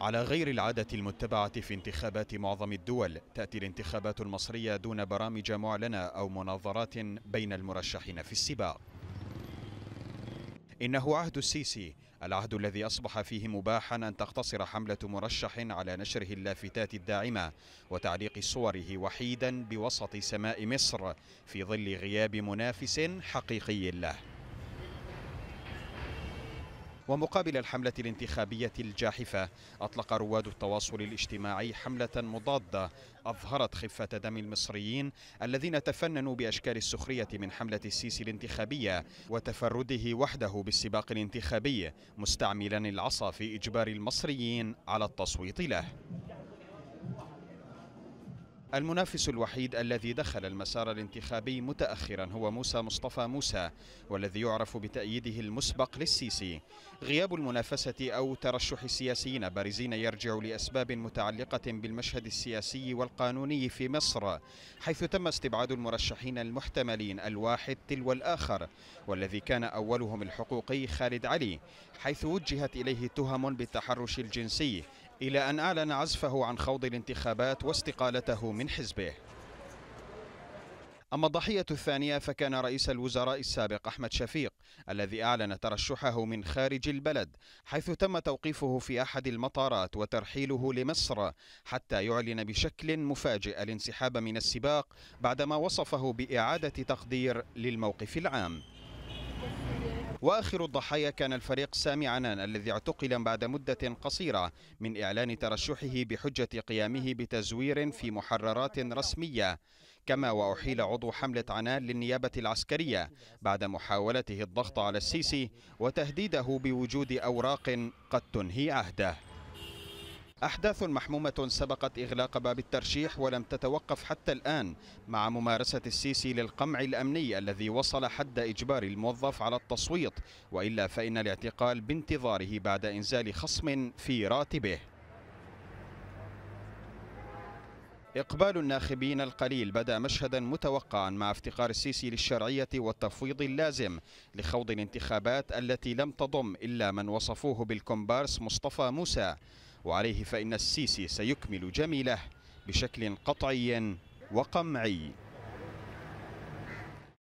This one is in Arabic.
على غير العادة المتبعة في انتخابات معظم الدول تأتي الانتخابات المصرية دون برامج معلنة أو مناظرات بين المرشحين في السباق إنه عهد السيسي العهد الذي أصبح فيه مباحا أن تقتصر حملة مرشح على نشره اللافتات الداعمة وتعليق صوره وحيدا بوسط سماء مصر في ظل غياب منافس حقيقي له ومقابل الحملة الانتخابية الجاحفة أطلق رواد التواصل الاجتماعي حملة مضادة أظهرت خفة دم المصريين الذين تفننوا بأشكال السخرية من حملة السيسي الانتخابية وتفرده وحده بالسباق الانتخابي مستعملا العصا في إجبار المصريين على التصويت له المنافس الوحيد الذي دخل المسار الانتخابي متأخرا هو موسى مصطفى موسى والذي يعرف بتأييده المسبق للسيسي غياب المنافسة أو ترشح السياسيين بارزين يرجع لأسباب متعلقة بالمشهد السياسي والقانوني في مصر حيث تم استبعاد المرشحين المحتملين الواحد تلو الآخر والذي كان أولهم الحقوقي خالد علي حيث وجهت إليه تهم بالتحرش الجنسي إلى أن أعلن عزفه عن خوض الانتخابات واستقالته من حزبه أما الضحية الثانية فكان رئيس الوزراء السابق أحمد شفيق الذي أعلن ترشحه من خارج البلد حيث تم توقيفه في أحد المطارات وترحيله لمصر حتى يعلن بشكل مفاجئ الانسحاب من السباق بعدما وصفه بإعادة تقدير للموقف العام وآخر الضحايا كان الفريق سامي عنان الذي اعتقل بعد مدة قصيرة من إعلان ترشحه بحجة قيامه بتزوير في محررات رسمية كما وأحيل عضو حملة عنان للنيابة العسكرية بعد محاولته الضغط على السيسي وتهديده بوجود أوراق قد تنهي عهده أحداث محمومة سبقت إغلاق باب الترشيح ولم تتوقف حتى الآن مع ممارسة السيسي للقمع الأمني الذي وصل حد إجبار الموظف على التصويت وإلا فإن الاعتقال بانتظاره بعد إنزال خصم في راتبه إقبال الناخبين القليل بدا مشهدا متوقعا مع افتقار السيسي للشرعية والتفويض اللازم لخوض الانتخابات التي لم تضم إلا من وصفوه بالكومبارس مصطفى موسى وعليه فإن السيسي سيكمل جميله بشكل قطعي وقمعي